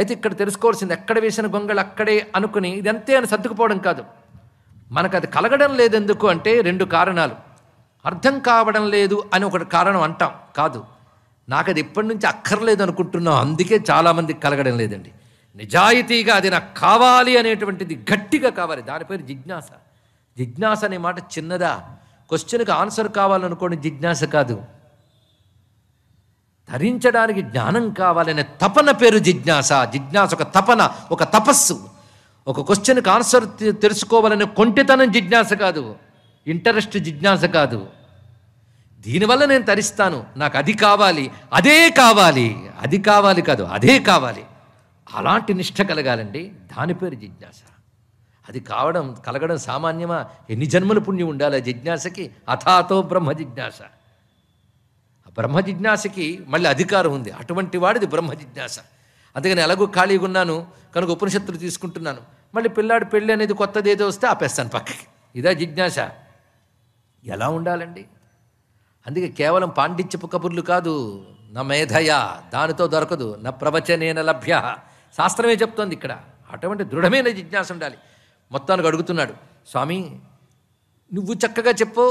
అయితే ఇక్కడ తెలుసుకోవాల్సింది ఎక్కడ వేసిన గొంగళి అక్కడే అనుకుని ఇది అంతే అని సర్దుకుపోవడం కాదు మనకు అది కలగడం లేదు ఎందుకు అంటే రెండు కారణాలు అర్థం కావడం లేదు అని ఒకటి కారణం అంటాం కాదు నాకు అది ఇప్పటి నుంచి అక్కర్లేదు అనుకుంటున్నాం అందుకే చాలామంది కలగడం లేదండి నిజాయితీగా అది నాకు కావాలి అనేటువంటిది గట్టిగా కావాలి దాని పేరు జిజ్ఞాస జిజ్ఞాస అనే మాట చిన్నదా క్వశ్చన్కి ఆన్సర్ కావాలనుకోండి జిజ్ఞాస కాదు ధరించడానికి జ్ఞానం కావాలనే తపన పేరు జిజ్ఞాస జిజ్ఞాస ఒక తపన ఒక తపస్సు ఒక క్వశ్చన్కి ఆన్సర్ తెలుసుకోవాలనే కొంటితనం జిజ్ఞాస కాదు ఇంటరెస్ట్ జిజ్ఞాస కాదు దీనివల్ల నేను తరిస్తాను నాకు అది కావాలి అదే కావాలి అది కావాలి కాదు అదే కావాలి అలాంటి నిష్ట కలగాలండి దాని పేరు జిజ్ఞాస అది కావడం కలగడం సామాన్యమా ఎన్ని జన్మల పుణ్యం ఉండాలి జిజ్ఞాసకి అథాతో బ్రహ్మ జిజ్ఞాస బ్రహ్మ జిజ్ఞాసకి మళ్ళీ అధికారం ఉంది అటువంటి వాడిది బ్రహ్మ జిజ్ఞాస అందుకని ఎలాగో ఖాళీగా ఉన్నాను కనుక ఉపనిషత్తులు తీసుకుంటున్నాను మళ్ళీ పిల్లాడు పెళ్ళి అనేది కొత్తది ఏదో వస్తే ఆపేస్తాను పక్కకి ఇదే జిజ్ఞాస ఎలా ఉండాలండి అందుకే కేవలం పాండిత్యపు కబుర్లు కాదు నా మేధయ దానితో దొరకదు నా ప్రవచనైన లభ్య శాస్త్రమే చెప్తోంది ఇక్కడ అటువంటి దృఢమైన జిజ్ఞాస ఉండాలి మొత్తానికి అడుగుతున్నాడు స్వామి నువ్వు చక్కగా చెప్పు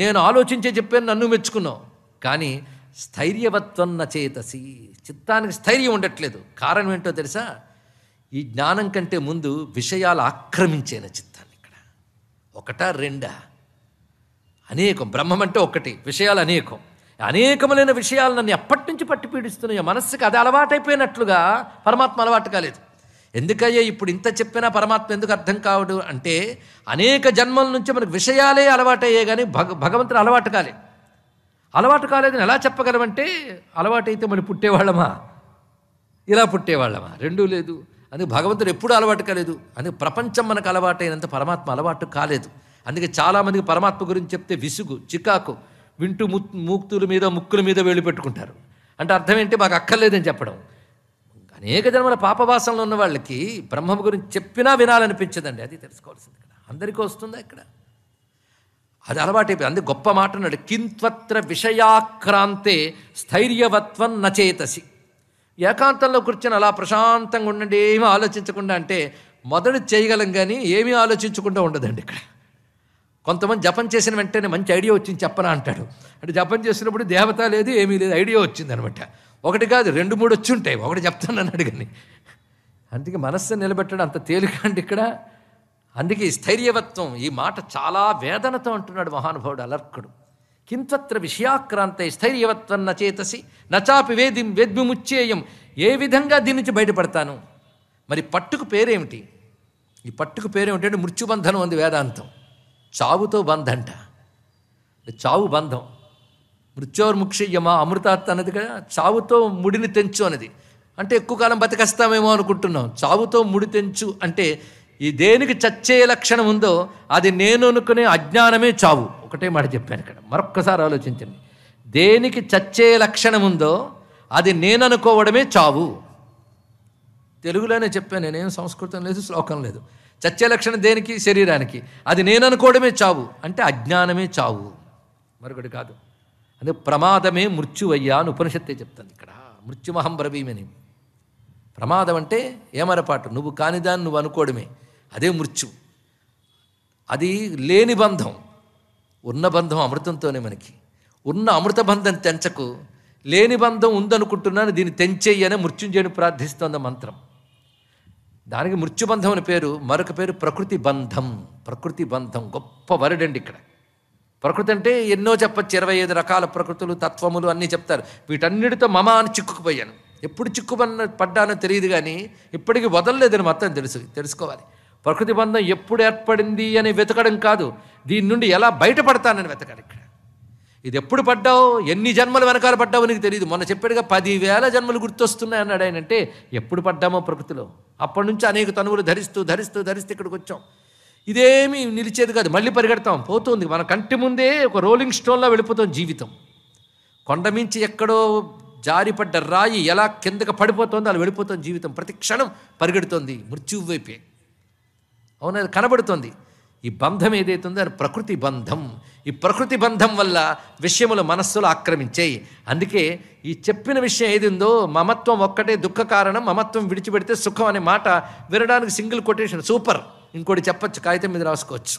నేను ఆలోచించే చెప్పాను నన్ను మెచ్చుకున్నావు కానీ స్థైర్యవత్వం నచేతసి చిత్తానికి స్థైర్యం ఉండట్లేదు కారణం ఏంటో తెలుసా ఈ జ్ఞానం కంటే ముందు విషయాలు ఆక్రమించేన చిత్తాన్ని ఇక్కడ ఒకట రెండా అనేకం బ్రహ్మం అంటే ఒకటి విషయాలు అనేకం అనేకములైన విషయాలు నన్ను ఎప్పటి నుంచి పట్టి పీడిస్తున్నాయో మనస్సుకి అది అలవాటైపోయినట్లుగా పరమాత్మ అలవాటు కాలేదు ఎందుకయ్యా ఇప్పుడు ఇంత చెప్పినా పరమాత్మ ఎందుకు అర్థం కావడు అంటే అనేక జన్మల నుంచి మనకు విషయాలే అలవాటయ్యే కానీ భగ భగవంతుని అలవాటు కాలేదు అలవాటు కాలేదని ఎలా చెప్పగలమంటే అలవాటైతే మనం పుట్టేవాళ్ళమా ఇలా పుట్టేవాళ్ళమా రెండూ లేదు అందుకే భగవంతుడు ఎప్పుడూ అలవాటు కాలేదు అందుకే ప్రపంచం మనకు అలవాటైనంత పరమాత్మ అలవాటు కాలేదు అందుకే చాలామందికి పరమాత్మ గురించి చెప్తే విసుగు చికాకు వింటూ మూక్తుల మీద ముక్కుల మీద వేలు పెట్టుకుంటారు అంటే అర్థం ఏంటి మాకు అక్కర్లేదని చెప్పడం అనేక జన్మల పాపవాసంలో ఉన్న వాళ్ళకి బ్రహ్మ గురించి చెప్పినా వినాలనిపించదండి అది తెలుసుకోవాల్సింది ఇక్కడ అందరికీ వస్తుందా ఇక్కడ అది అలవాటైపోయింది అందుకే గొప్ప మాట అన్నాడు కింత్వత్ర విషయాక్రాంతే స్థైర్యవత్వం నచేతసి ఏకాంతంలో కూర్చొని అలా ప్రశాంతంగా ఉండండి ఏమీ ఆలోచించకుండా అంటే మొదటి చేయగలం కానీ ఏమీ ఆలోచించకుండా ఉండదండి ఇక్కడ కొంతమంది జపం చేసిన వెంటనే మంచి ఐడియా వచ్చింది చెప్పనా అంటాడు అంటే జపం చేసినప్పుడు దేవత లేదు ఏమీ లేదు ఐడియా వచ్చిందనమాట ఒకటి కాదు రెండు మూడు వచ్చి ఉంటాయి ఒకటి చెప్తాను అన్నాడు కానీ అందుకే మనస్సు నిలబెట్టడం అంత తేలికండి ఇక్కడ అందుకే ఈ స్థైర్యవత్వం ఈ మాట చాలా వేదనతో అంటున్నాడు మహానుభావుడు అలర్కుడు కింత్వత్ర విషయాక్రాంత స్థైర్యవత్వం నచేతసి నచాపి వేది వేద్విముచ్చేయం ఏ విధంగా దీని నుంచి బయటపడతాను మరి పట్టుకు పేరేమిటి ఈ పట్టుకు పేరేమిటంటే మృత్యుబంధనం ఉంది వేదాంతం చావుతో అంట చావు బంధం మృత్యోర్ముక్షయ్యమా అమృతాత్ అన్నది కదా చావుతో ముడిని తెంచు అనేది అంటే ఎక్కువ కాలం బతికేస్తామేమో అనుకుంటున్నాం చావుతో ముడి తెంచు అంటే ఈ దేనికి చచ్చే లక్షణం ఉందో అది నేను అనుకునే అజ్ఞానమే చావు ఒకటే మాట చెప్పాను ఇక్కడ మరొక్కసారి ఆలోచించండి దేనికి చచ్చే లక్షణం ఉందో అది నేను అనుకోవడమే చావు తెలుగులోనే చెప్పాను నేనేం సంస్కృతం లేదు శ్లోకం లేదు చచ్చే లక్షణం దేనికి శరీరానికి అది నేను అనుకోవడమే చావు అంటే అజ్ఞానమే చావు మరొకటి కాదు అదే ప్రమాదమే మృత్యువయ్యా అని ఉపనిషత్తే చెప్తాను ఇక్కడ మృత్యుమహం బ్రవీమని ప్రమాదం అంటే ఏమరపాటు నువ్వు కానిదాన్ని నువ్వు అనుకోవడమే అదే మృత్యు అది లేని బంధం ఉన్న బంధం అమృతంతోనే మనకి ఉన్న అమృత బంధం తెంచకు లేని బంధం ఉందనుకుంటున్నాను దీన్ని తెంచేయి అనే మృత్యుంజయుని ప్రార్థిస్తోంది మంత్రం దానికి మృత్యుబంధం అనే పేరు మరొక పేరు ప్రకృతి బంధం ప్రకృతి బంధం గొప్ప వరడండి ఇక్కడ ప్రకృతి అంటే ఎన్నో చెప్పచ్చు ఇరవై ఐదు రకాల ప్రకృతులు తత్వములు అన్నీ చెప్తారు వీటన్నిటితో మమ అని చిక్కుకుపోయాను ఎప్పుడు చిక్కుబడిన పడ్డానో తెలియదు కానీ ఇప్పటికీ వదలలేదని మొత్తం తెలుసు తెలుసుకోవాలి ప్రకృతి బంధం ఎప్పుడు ఏర్పడింది అని వెతకడం కాదు దీని నుండి ఎలా బయటపడతానని వెతకడం ఇక్కడ ఇది ఎప్పుడు పడ్డావు ఎన్ని జన్మలు వెనకాల పడ్డావు నీకు తెలియదు మొన్న చెప్పాడుగా పదివేల జన్మలు గుర్తొస్తున్నాయి అన్నాడు ఆయన అంటే ఎప్పుడు పడ్డామో ప్రకృతిలో అప్పటి నుంచి అనేక తనువులు ధరిస్తూ ధరిస్తూ ధరిస్తూ ఇక్కడికి వచ్చాం ఇదేమీ నిలిచేది కాదు మళ్ళీ పరిగెడతాం పోతుంది మన కంటి ముందే ఒక రోలింగ్ స్టోన్లో వెళ్ళిపోతాం జీవితం కొండ మించి ఎక్కడో జారిపడ్డ రాయి ఎలా కిందకు పడిపోతుందో అలా వెళ్ళిపోతుంది జీవితం ప్రతి క్షణం పరిగెడుతోంది మృత్యువైపే అవునా అది కనబడుతుంది ఈ బంధం ఏదైతుందో అది ప్రకృతి బంధం ఈ ప్రకృతి బంధం వల్ల విషయములు మనస్సులు ఆక్రమించాయి అందుకే ఈ చెప్పిన విషయం ఏది ఉందో మమత్వం ఒక్కటే దుఃఖ కారణం మమత్వం విడిచిపెడితే సుఖం అనే మాట వినడానికి సింగిల్ కొటేషన్ సూపర్ ఇంకోటి చెప్పచ్చు కాగితం మీద రాసుకోవచ్చు